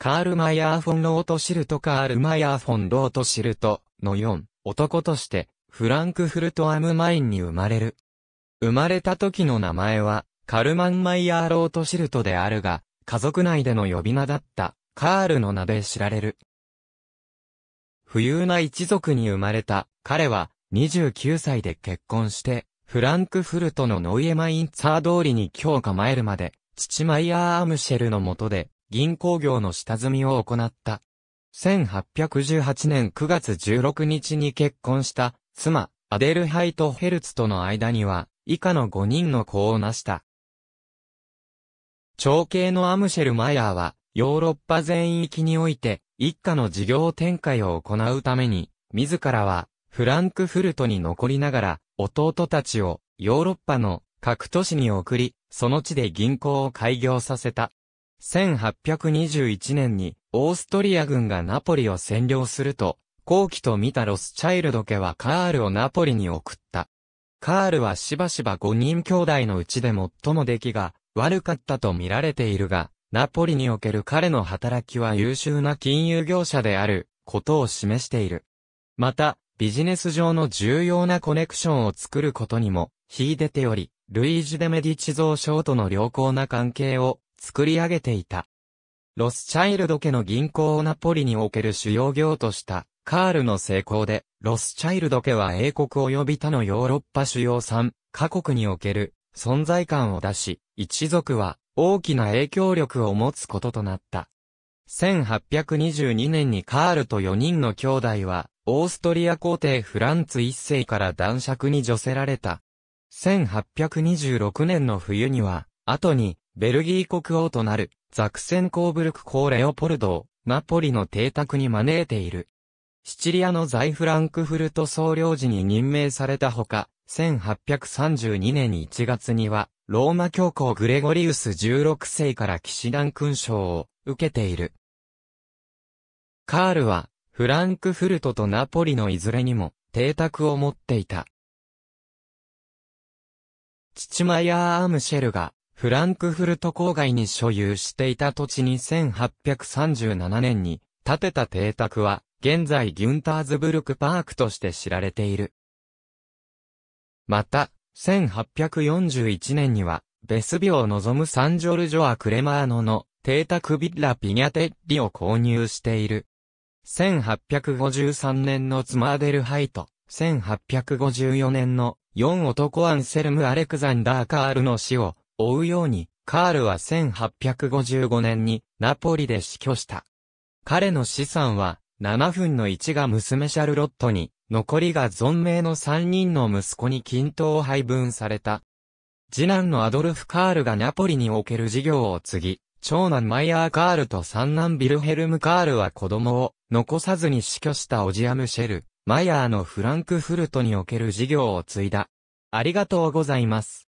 カール・マイヤー・フォン・ロート・シルト・カール・マイヤー・フォン・ロート・シルトの4、男として、フランクフルト・アム・マインに生まれる。生まれた時の名前は、カルマン・マイヤー・ロート・シルトであるが、家族内での呼び名だった、カールの名で知られる。富裕な一族に生まれた、彼は、29歳で結婚して、フランクフルトのノイエマインツァー通りに今日構えるまで、父マイヤー・アムシェルのもとで、銀行業の下積みを行った。1818年9月16日に結婚した、妻、アデルハイト・ヘルツとの間には、以下の5人の子を成した。長兄のアムシェル・マヤーは、ヨーロッパ全域において、一家の事業展開を行うために、自らは、フランクフルトに残りながら、弟たちを、ヨーロッパの各都市に送り、その地で銀行を開業させた。1821年にオーストリア軍がナポリを占領すると、後期と見たロスチャイルド家はカールをナポリに送った。カールはしばしば5人兄弟のうちで最も出来が悪かったと見られているが、ナポリにおける彼の働きは優秀な金融業者であることを示している。また、ビジネス上の重要なコネクションを作ることにも、秀でており、ルイージ・デ・メディチ蔵相との良好な関係を作り上げていた。ロスチャイルド家の銀行をナポリにおける主要業としたカールの成功で、ロスチャイルド家は英国及び他のヨーロッパ主要3カ国における存在感を出し、一族は大きな影響力を持つこととなった。1822年にカールと4人の兄弟は、オーストリア皇帝フランツ一世から男爵に除せられた。1826年の冬には、後に、ベルギー国王となる、ザクセンコーブルク公レオポルドを、ナポリの邸宅に招いている。シチリアの在フランクフルト総領事に任命されたほか、1832年1月には、ローマ教皇グレゴリウス16世から騎士団勲章を受けている。カールは、フランクフルトとナポリのいずれにも、邸宅を持っていた。父マヤー・アームシェルが、フランクフルト郊外に所有していた土地に1837年に建てた邸宅は、現在ギュンターズブルクパークとして知られている。また、1841年には、ベスビオを望むサンジョルジョア・クレマーノの邸宅ビッラ・ピニャテッリを購入している。1853年のツマーデルハイト、1854年の4男アンセルム・アレクザンダー・カールの死を追うように、カールは1855年にナポリで死去した。彼の資産は、7分の1が娘シャルロットに、残りが存命の3人の息子に均等配分された。次男のアドルフ・カールがナポリにおける事業を継ぎ、長男マイヤー・カールと三男ビルヘルム・カールは子供を残さずに死去したオジアム・シェル、マイヤーのフランクフルトにおける事業を継いだ。ありがとうございます。